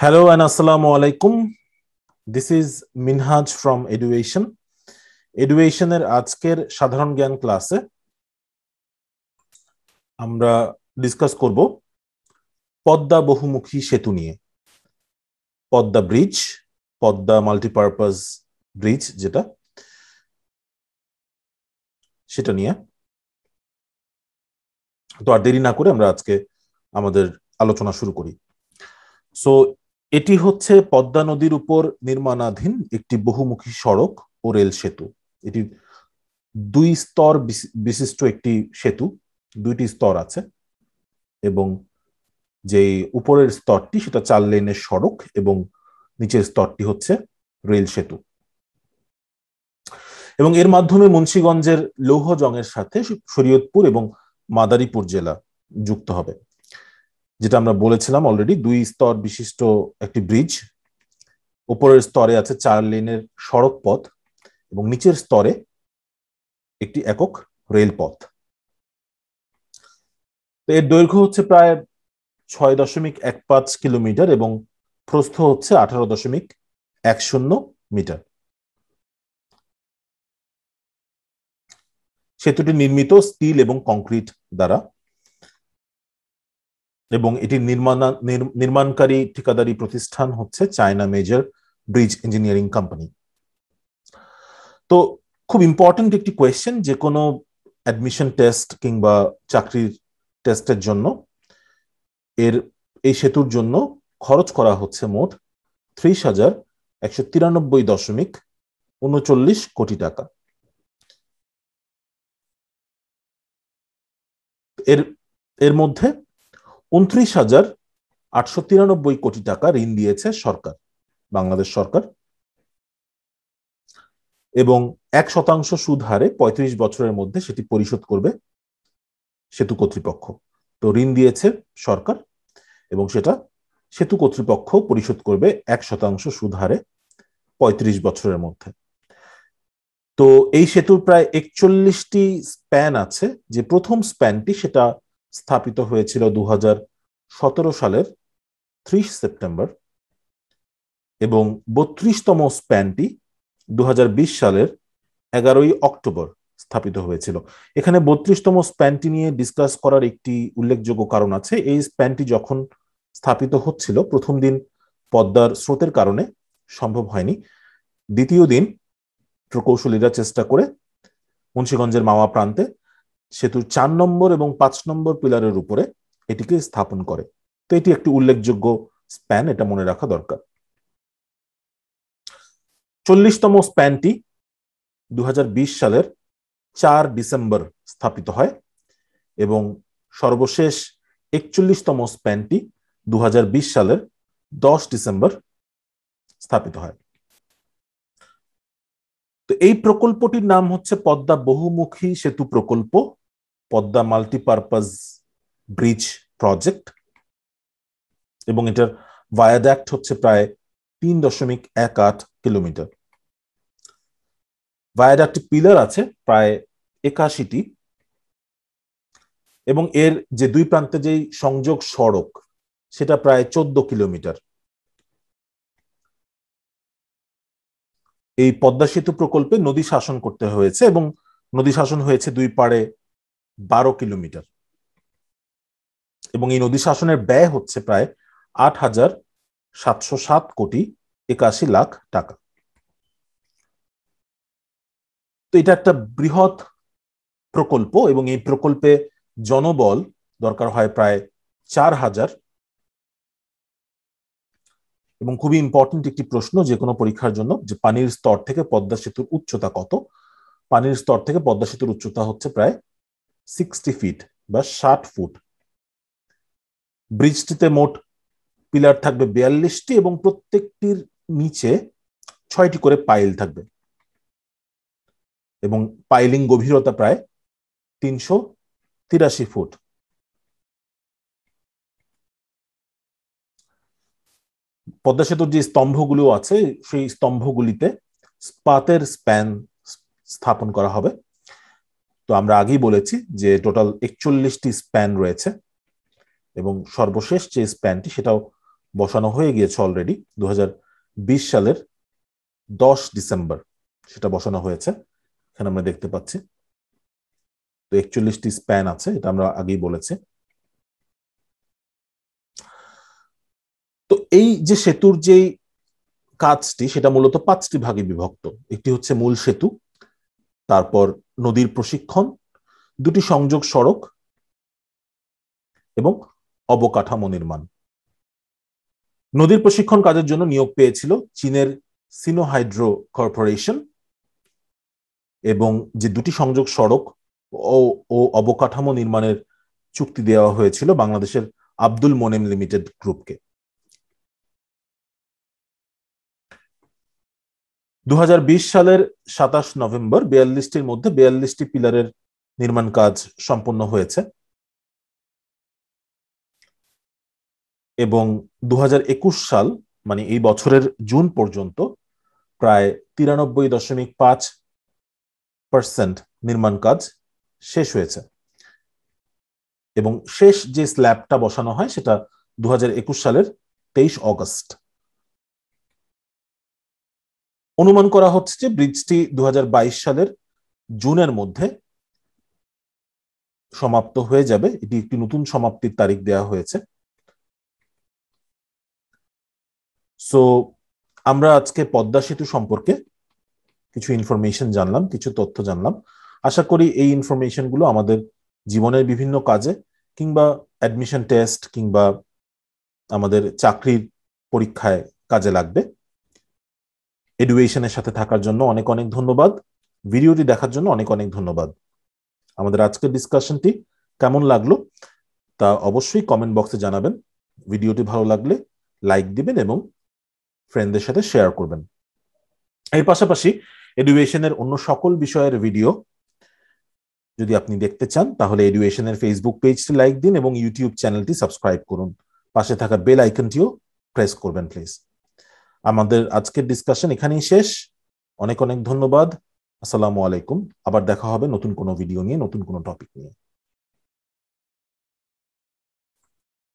Hello and Assalamu alaikum. This is Minhaj from Education. Education এর আজকের সাধারণ জ্ঞান ক্লাসে আমরা ডিসকাস করব পদ্মা বহুমুখী সেতু নিয়ে Padma bridge Padma multipurpose bridge যেটা সেটা নিয়ে তো আর দেরি না করে আমরা আজকে আমাদের আলোচনা শুরু করি সো এটি হচ্ছে পদ্মা নদীর উপর নির্মাণাধীন একটি বহুমুখী সড়ক ও রেল সেতু এটি দুই স্তর বিশিষ্ট একটি সেতু দুইটি স্তর আছে এবং যে উপরের স্তরটি সেটা চার লেনের সড়ক এবং নিচের স্তরটি হচ্ছে রেল সেতু এবং এর মাধ্যমে মুন্সীগঞ্জের লৌহজংয়ের সাথে শরীয়তপুর এবং মাদারীপুর জেলা যুক্ত হবে যেটা আমরা বলেছিলাম অলরেডি দুই স্তর বিশিষ্ট একটি ব্রিজ উপরের স্তরে আছে চার লেনের সড়ক পথ এবং নিচের স্তরে একটি একক রেলপথ তো এর দৈর্ঘ্য হচ্ছে প্রায় ছয় দশমিক এক পাঁচ কিলোমিটার এবং প্রস্থ হচ্ছে আঠারো দশমিক এক শূন্য মিটার সেতুটি নির্মিত স্টিল এবং কংক্রিট দ্বারা এবং এটি নির্মাণ নির্মাণকারী ঠিকাদারি প্রতিষ্ঠান হচ্ছে China major bridge engineering company তো খুব ইম্পর্টেন্ট একটি কোয়েশ্চেন যে কোনো অ্যাডমিশন টেস্ট কিংবা চাকরির টেস্টের জন্য এর এই সেতুর জন্য খরচ করা হচ্ছে মোট ত্রিশ হাজার একশো তিরানব্বই দশমিক উনচল্লিশ কোটি টাকা এর এর মধ্যে উনত্রিশ হাজার আটশো তিরানব্বই কোটি টাকা ঋণ দিয়েছে সরকার বাংলাদেশ সরকার এবং এক শতাংশ সুদ হারে পঁয়ত্রিশ বছরের মধ্যে সেটি পরিশোধ করবে সেতু কর্তৃপক্ষ তো ঋণ দিয়েছে সরকার এবং সেটা সেতু কর্তৃপক্ষ পরিশোধ করবে এক শতাংশ সুদ হারে পঁয়ত্রিশ বছরের মধ্যে তো এই সেতুর প্রায় একচল্লিশটি স্প্যান আছে যে প্রথম স্প্যানটি সেটা স্থাপিত হয়েছিল দু সালের ত্রিশ সেপ্টেম্বর এবং বত্রিশতম স্প্যানটি দু সালের এগারোই অক্টোবর স্থাপিত হয়েছিল এখানে বত্রিশতম স্প্যানটি নিয়ে ডিসকাস করার একটি উল্লেখযোগ্য কারণ আছে এই স্প্যানটি যখন স্থাপিত হচ্ছিল প্রথম দিন পদ্মার স্রোতের কারণে সম্ভব হয়নি দ্বিতীয় দিন প্রকৌশলীরা চেষ্টা করে মুন্সীগঞ্জের মাওয়া প্রান্তে সেতুর চার নম্বর এবং পাঁচ নম্বর পিলারের উপরে এটিকে স্থাপন করে তো এটি একটি উল্লেখযোগ্য স্প্যান এটা মনে রাখা দরকার চল্লিশতম স্প্যানটি দু সালের চার ডিসেম্বর স্থাপিত হয় এবং সর্বশেষ একচল্লিশতম স্প্যানটি দু সালের দশ ডিসেম্বর স্থাপিত হয় তো এই প্রকল্পটির নাম হচ্ছে পদ্মা বহুমুখী সেতু প্রকল্প পদ্মা মাল্টিপারপাস ব্রিজ প্রজেক্ট এবং এটার ভায়াডাক্ট হচ্ছে প্রায় তিন দশমিক এক আট কিলোমিটার ভায়াডাক্টে পিলার আছে প্রায় একাশিটি এবং এর যে দুই প্রান্তে যেই সংযোগ সড়ক সেটা প্রায় চোদ্দ কিলোমিটার এই পদ্মা সেতু প্রকল্পে নদী শাসন করতে হয়েছে এবং নদী শাসন হয়েছে দুই পাড়ে বারো কিলোমিটার এবং এই নদী শাসনের ব্যয় হচ্ছে প্রায় আট হাজার সাতশো সাত কোটি একাশি লাখ টাকা তো এটা একটা বৃহৎ প্রকল্প এবং এই প্রকল্পে জনবল দরকার হয় প্রায় চার হাজার এবং খুবই ইম্পর্টেন্ট একটি প্রশ্ন যে কোনো পরীক্ষার জন্য যে পানির স্তর থেকে পদ্মা সেতুর উচ্চতা কত পানির স্তর থেকে পদ্মা সেতুর উচ্চতা হচ্ছে প্রায় সিক্সটি ফিট বা ষাট ফুট ব্রিজটিতে মোট পিলার থাকবে বিয়াল্লিশটি এবং প্রত্যেকটির নিচে ছয়টি করে পাইল থাকবে এবং পাইলিং গভীরতা প্রায় তিনশো তিরাশি ফুট পদ্মা সেতুর যে স্তম্ভগুলো আছে সেই স্তম্ভগুলিতে স্পাতের স্প্যান স্থাপন করা হবে তো আমরা আগেই বলেছি যে টোটাল একচল্লিশটি স্প্যান রয়েছে এবং সর্বশেষ যে স্প্যানটি সেটাও বসানো হয়ে গিয়েছে অলরেডি দু সালের দশ ডিসেম্বর সেটা বসানো হয়েছে এখানে আমরা দেখতে পাচ্ছি তো একচল্লিশটি স্প্যান আছে এটা আমরা আগেই বলেছি তো এই যে সেতুর যেই কাজটি সেটা মূলত পাঁচটি ভাগে বিভক্ত একটি হচ্ছে মূল সেতু তারপর নদীর প্রশিক্ষণ দুটি সংযোগ সড়ক এবং অবকাঠামো নির্মাণ নদীর প্রশিক্ষণ কাজের জন্য নিয়োগ পেয়েছিল চীনের সিনোহাইড্রো কর্পোরেশন এবং যে দুটি সংযোগ সড়ক ও ও অবকাঠামো নির্মাণের চুক্তি দেওয়া হয়েছিল বাংলাদেশের আব্দুল মোনেম লিমিটেড গ্রুপকে 2020 সালের সাতাশ নভেম্বর বিয়াল্লিশটির মধ্যে বিয়াল্লিশটি পিলারের নির্মাণ কাজ সম্পন্ন হয়েছে এবং দু সাল মানে এই বছরের জুন পর্যন্ত প্রায় তিরানব্বই দশমিক পাঁচ পার্সেন্ট নির্মাণ কাজ শেষ হয়েছে এবং শেষ যে স্ল্যাবটা বসানো হয় সেটা দু সালের তেইশ অগস্ট অনুমান করা হচ্ছে যে ব্রিজটি দু সালের জুনের মধ্যে সমাপ্ত হয়ে যাবে এটি একটি নতুন সমাপ্তির তারিখ দেয়া হয়েছে সো আমরা আজকে পদ্মা সেতু সম্পর্কে কিছু ইনফরমেশন জানলাম কিছু তথ্য জানলাম আশা করি এই গুলো আমাদের জীবনের বিভিন্ন কাজে কিংবা অ্যাডমিশন টেস্ট কিংবা আমাদের চাকরির পরীক্ষায় কাজে লাগবে এডুকেশনের সাথে থাকার জন্য অনেক অনেক ধন্যবাদ ভিডিওটি দেখার জন্য অনেক অনেক ধন্যবাদ আমাদের আজকের ডিসকাশনটি কেমন লাগলো তা অবশ্যই কমেন্ট বক্সে জানাবেন ভিডিওটি ভালো লাগলে লাইক দিবেন এবং ফ্রেন্ডদের সাথে শেয়ার করবেন এর পাশাপাশি এডুকেশনের অন্য সকল বিষয়ের ভিডিও যদি আপনি দেখতে চান তাহলে এডুকেশনের ফেসবুক পেজটি লাইক দিন এবং ইউটিউব চ্যানেলটি সাবস্ক্রাইব করুন পাশে থাকা বেল আইকনটিও প্রেস করবেন প্লিজ আমাদের আজকের ডিসকাশন এখানেই শেষ অনেক অনেক ধন্যবাদ আসসালামু আলাইকুম আবার দেখা হবে নতুন কোনো ভিডিও নিয়ে নতুন কোনো টপিক নিয়ে